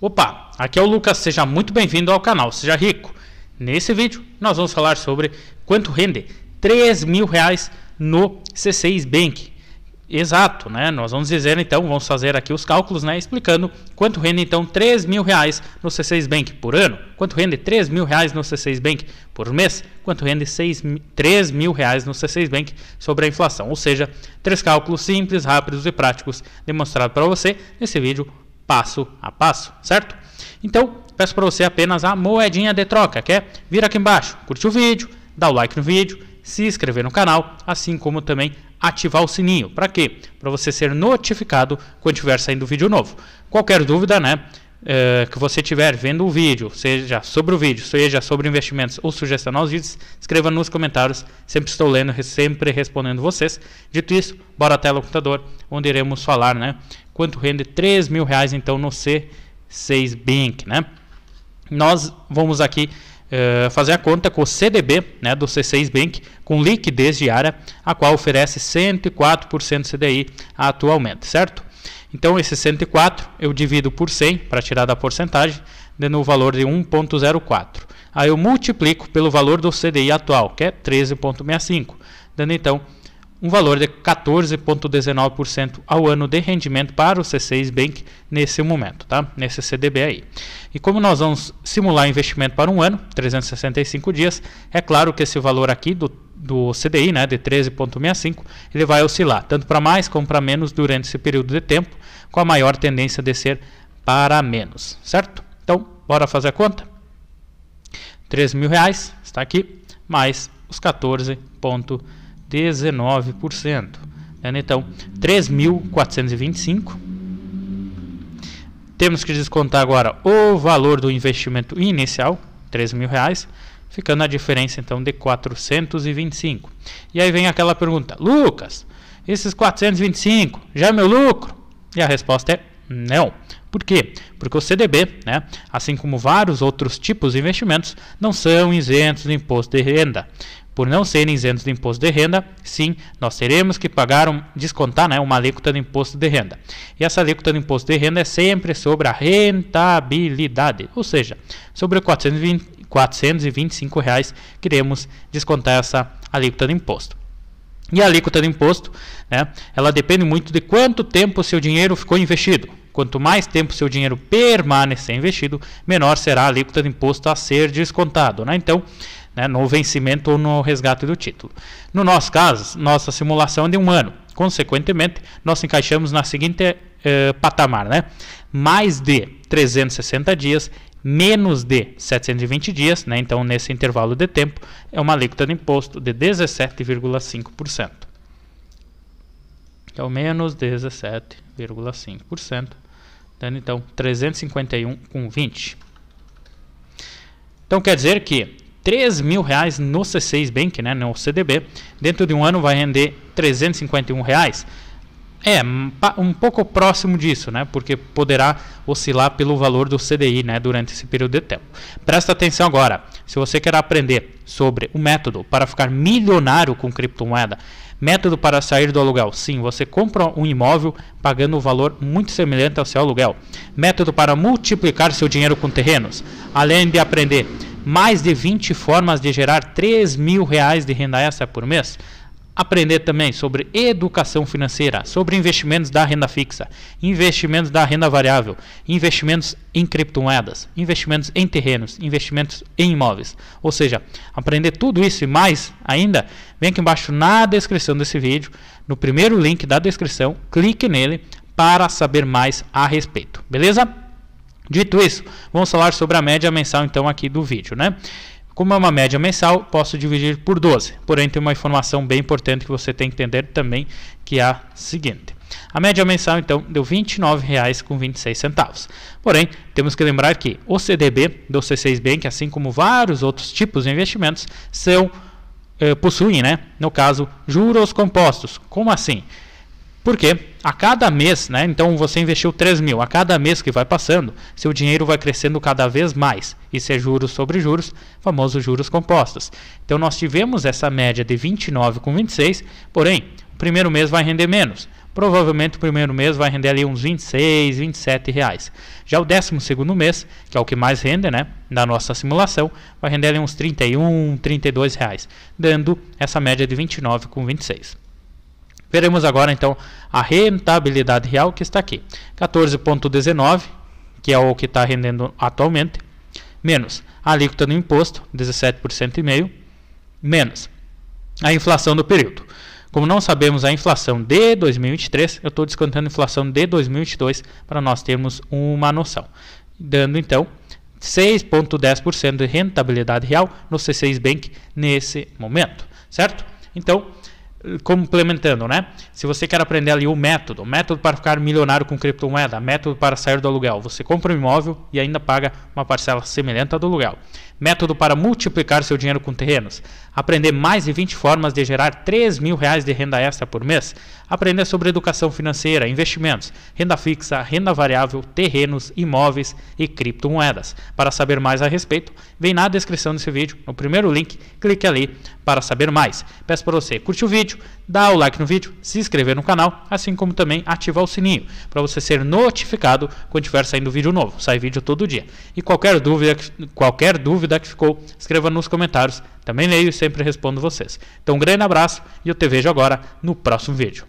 Opa, aqui é o Lucas, seja muito bem-vindo ao canal Seja Rico. Nesse vídeo nós vamos falar sobre quanto rende 3 mil reais no C6 Bank. Exato, né? Nós vamos dizer então, vamos fazer aqui os cálculos, né? Explicando quanto rende então 3 mil reais no C6 Bank por ano, quanto rende 3 mil reais no C6 Bank por mês, quanto rende 6, 3 mil reais no C6 Bank sobre a inflação. Ou seja, três cálculos simples, rápidos e práticos demonstrado para você nesse vídeo passo a passo, certo? Então, peço para você apenas a moedinha de troca, quer? é vir aqui embaixo, curtir o vídeo, dar o like no vídeo, se inscrever no canal, assim como também ativar o sininho. Para quê? Para você ser notificado quando estiver saindo vídeo novo. Qualquer dúvida, né? Eh, que você tiver vendo o vídeo, seja sobre o vídeo, seja sobre investimentos ou sugestão aos vídeos, escreva nos comentários. Sempre estou lendo, sempre respondendo vocês. Dito isso, bora até o computador, onde iremos falar, né? Quanto rende 3 mil reais então no C6 Bank, né? Nós vamos aqui Uh, fazer a conta com o CDB né, do C6 Bank com liquidez diária, a qual oferece 104% CDI atualmente, certo? Então, esse 104 eu divido por 100 para tirar da porcentagem, dando o valor de 1,04. Aí eu multiplico pelo valor do CDI atual, que é 13,65, dando então um valor de 14,19% ao ano de rendimento para o C6 Bank nesse momento, tá? nesse CDB aí. E como nós vamos simular investimento para um ano, 365 dias, é claro que esse valor aqui do do CDI, né, de 13,65, ele vai oscilar tanto para mais como para menos durante esse período de tempo, com a maior tendência de ser para menos, certo? Então, bora fazer a conta? 3 mil reais está aqui, mais os 14,19%. Né? Então, 3.425. Temos que descontar agora o valor do investimento inicial, 3 mil reais ficando a diferença então de 425. E aí vem aquela pergunta: Lucas, esses 425 já é meu lucro? E a resposta é não. Por quê? Porque o CDB, né, assim como vários outros tipos de investimentos, não são isentos de imposto de renda. Por não serem isentos de imposto de renda, sim, nós teremos que pagar um, descontar né, uma alíquota de imposto de renda. E essa alíquota de imposto de renda é sempre sobre a rentabilidade, ou seja, sobre o 425 reais queremos descontar essa alíquota do imposto. E a alíquota do imposto, né, ela depende muito de quanto tempo o seu dinheiro ficou investido. Quanto mais tempo seu dinheiro permanecer investido, menor será a alíquota do imposto a ser descontado. Né? Então, né, no vencimento ou no resgate do título. No nosso caso, nossa simulação é de um ano. Consequentemente, nós encaixamos na seguinte eh, patamar, né? Mais de 360 dias, menos de 720 dias, né? Então, nesse intervalo de tempo, é uma alíquota de imposto de 17,5%. Então, é menos 17,5%, dando então 351,20. Então, quer dizer que 3 mil reais no C6 Bank, né, no CDB, dentro de um ano vai render 351 reais. É, um pouco próximo disso, né? Porque poderá oscilar pelo valor do CDI, né, durante esse período de tempo. Presta atenção agora. Se você quer aprender sobre o método para ficar milionário com criptomoeda, método para sair do aluguel. Sim, você compra um imóvel pagando um valor muito semelhante ao seu aluguel. Método para multiplicar seu dinheiro com terrenos, além de aprender mais de 20 formas de gerar 3 mil reais de renda extra por mês aprender também sobre educação financeira, sobre investimentos da renda fixa, investimentos da renda variável, investimentos em criptomoedas, investimentos em terrenos, investimentos em imóveis. Ou seja, aprender tudo isso e mais ainda, vem aqui embaixo na descrição desse vídeo, no primeiro link da descrição, clique nele para saber mais a respeito, beleza? Dito isso, vamos falar sobre a média mensal então aqui do vídeo, né? Como é uma média mensal, posso dividir por 12. Porém, tem uma informação bem importante que você tem que entender também, que é a seguinte. A média mensal, então, deu R$ 29,26. Porém, temos que lembrar que o CDB do C6 Bank, assim como vários outros tipos de investimentos, são, eh, possuem, né, no caso, juros compostos. Como assim? Porque a cada mês, né, então você investiu 3 mil, a cada mês que vai passando, seu dinheiro vai crescendo cada vez mais. Isso é juros sobre juros, famosos juros compostos. Então nós tivemos essa média de 29,26, porém, o primeiro mês vai render menos. Provavelmente o primeiro mês vai render ali uns 26, 27 reais. Já o décimo segundo mês, que é o que mais rende, né, na nossa simulação, vai render ali uns 31, 32 reais, dando essa média de 29,26. Veremos agora então a rentabilidade real que está aqui. 14,19, que é o que está rendendo atualmente, menos a alíquota do imposto, 17,5%, menos a inflação do período. Como não sabemos a inflação de 2023, eu estou descontando a inflação de 2022 para nós termos uma noção. Dando então 6,10% de rentabilidade real no C6 Bank nesse momento, certo? Então, complementando, né? Se você quer aprender ali o método, método para ficar milionário com criptomoeda, método para sair do aluguel, você compra um imóvel e ainda paga uma parcela semelhante ao do aluguel. Método para multiplicar seu dinheiro com terrenos, aprender mais de 20 formas de gerar 3 mil reais de renda extra por mês, aprender sobre educação financeira, investimentos, renda fixa, renda variável, terrenos, imóveis e criptomoedas. Para saber mais a respeito, vem na descrição desse vídeo, no primeiro link, clique ali para saber mais. Peço para você curtir o vídeo vídeo, dá o like no vídeo, se inscrever no canal, assim como também ativar o sininho para você ser notificado quando tiver saindo vídeo novo. Sai vídeo todo dia. E qualquer dúvida, qualquer dúvida que ficou, escreva nos comentários. Também leio e sempre respondo vocês. Então, um grande abraço e eu te vejo agora no próximo vídeo.